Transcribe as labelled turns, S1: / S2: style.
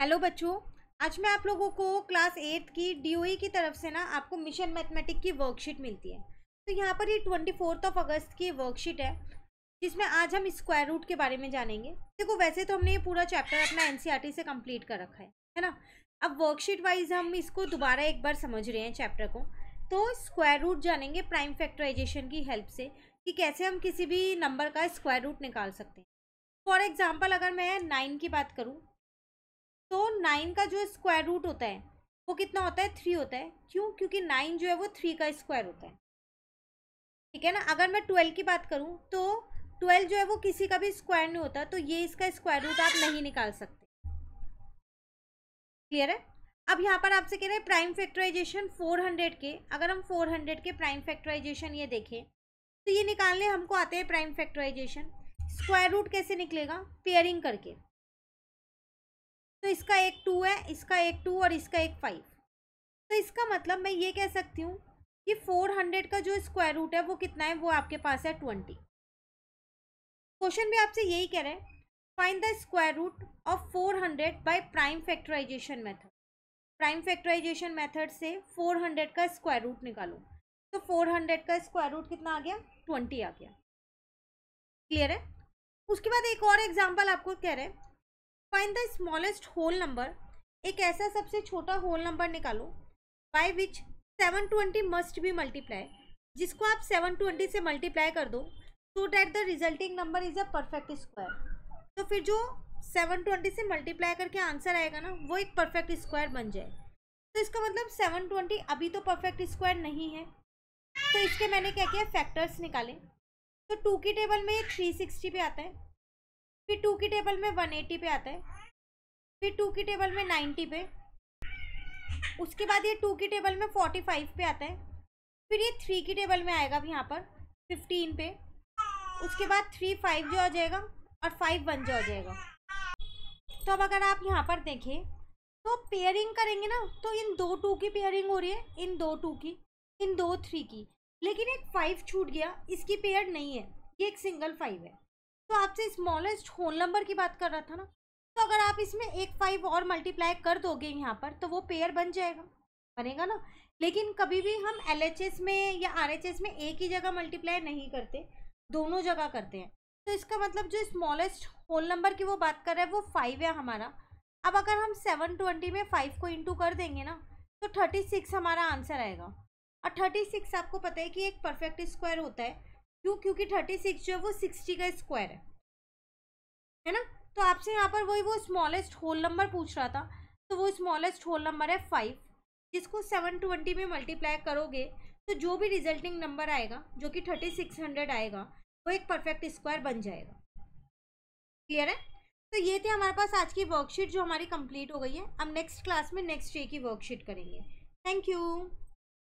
S1: hello बच्चों आज मैं आप लोगों को क्लास एट की डी e की तरफ से ना आपको मिशन मैथमेटिक की वर्कशीट मिलती है तो यहाँ पर ये ट्वेंटी फोर्थ ऑफ अगस्त की वर्कशीट है जिसमें आज हम स्क्वायर रूट के बारे में जानेंगे देखो वैसे तो हमने ये पूरा चैप्टर अपना एन e से कंप्लीट कर रखा है है ना अब वर्कशीट वाइज हम इसको दोबारा एक बार समझ रहे हैं चैप्टर को तो स्क्वायर रूट जानेंगे प्राइम फैक्टराइजेशन की हेल्प से कि कैसे हम किसी भी नंबर का स्क्वायर रूट निकाल सकते हैं फॉर एग्ज़ाम्पल अगर मैं नाइन की बात करूँ तो नाइन का जो स्क्वायर रूट होता है वो कितना होता है थ्री होता है क्यों क्योंकि नाइन जो है वो थ्री का स्क्वायर होता है ठीक है ना अगर मैं ट्वेल्व की बात करूँ तो ट्वेल्व जो है वो किसी का भी स्क्वायर नहीं होता तो ये इसका स्क्वायर रूट आप नहीं निकाल सकते क्लियर है अब यहाँ पर आपसे कह रहे हैं प्राइम फैक्टराइजेशन 400 के अगर हम 400 के प्राइम फैक्टराइजेशन ये देखें तो ये निकालने हमको आते हैं प्राइम फैक्टराइजेशन स्क्वायर रूट कैसे निकलेगा पेयरिंग करके तो इसका एक टू है इसका एक टू और इसका एक फाइव तो इसका मतलब मैं ये कह सकती हूँ कि फोर हंड्रेड का जो स्क्वायर रूट है वो कितना है वो आपके पास है ट्वेंटी क्वेश्चन भी आपसे यही कह रहे हैं find the square root of four hundred by prime factorization method prime factorization method से फोर हंड्रेड का स्क्वायर रूट निकालो तो फोर हंड्रेड का स्क्वायर रूट कितना आ गया ट्वेंटी आ गया क्लियर है उसके बाद एक और एग्जाम्पल आपको कह रहे हैं find the smallest whole number एक ऐसा सबसे छोटा होल नंबर निकालो by which seven twenty must be multiply जिसको आप सेवन ट्वेंटी से मल्टीप्लाई कर दो so that the resulting number is a perfect square तो फिर जो सेवन ट्वेंटी से मल्टीप्लाई करके आंसर आएगा ना वो एक परफेक्ट स्क्वायर बन जाए तो इसका मतलब सेवन ट्वेंटी अभी तो परफेक्ट स्क्वायर नहीं है तो इसके मैंने क्या किया फैक्टर्स निकाले तो टू की टेबल में थ्री सिक्सटी पे आता है फिर टू की टेबल में वन एटी पे आता है फिर टू की टेबल में नाइन्टी पे उसके बाद ये टू की टेबल में फोर्टी फाइव पे आता है फिर ये थ्री की टेबल में आएगा अभी यहाँ पर फिफ्टीन पे उसके बाद थ्री फाइव जो आ जाएगा और फाइव वन जो आ जाएगा तो अब अगर आप यहाँ पर देखें तो पेयरिंग करेंगे ना तो इन दो टू की पेयरिंग हो रही है इन दो टू की इन दो थ्री की लेकिन एक फाइव छूट गया इसकी पेयर नहीं है ये एक सिंगल फाइव है तो आपसे स्मॉलेस्ट होल नंबर की बात कर रहा था ना तो अगर आप इसमें एक फाइव और मल्टीप्लाई कर दोगे यहाँ पर तो वो पेयर बन जाएगा बनेगा ना लेकिन कभी भी हम एल में या आर में एक ही जगह मल्टीप्लाई नहीं करते दोनों जगह करते हैं तो इसका मतलब जो स्मॉलेस्ट होल नंबर की वो बात कर रहा है वो फाइव है हमारा अब अगर हम सेवन ट्वेंटी में फाइव को इंटू कर देंगे ना तो थर्टी सिक्स हमारा आंसर आएगा और थर्टी सिक्स आपको पता है कि एक परफेक्ट स्क्वायर होता है क्यों क्योंकि थर्टी सिक्स जो है वो सिक्सटी का स्क्वायर है है ना तो आपसे यहाँ पर वही वो स्मॉलेस्ट होल नंबर पूछ रहा था तो वो स्मॉलेस्ट होल नंबर है फाइव जिसको सेवन ट्वेंटी में मल्टीप्लाई करोगे तो जो भी रिजल्टिंग नंबर आएगा जो कि थर्टी सिक्स हंड्रेड आएगा वो एक परफेक्ट स्क्वायर बन जाएगा क्लियर है तो ये थे हमारे पास आज की वर्कशीट जो हमारी कंप्लीट हो गई है हम नेक्स्ट क्लास में नेक्स्ट डे की वर्कशीट करेंगे थैंक यू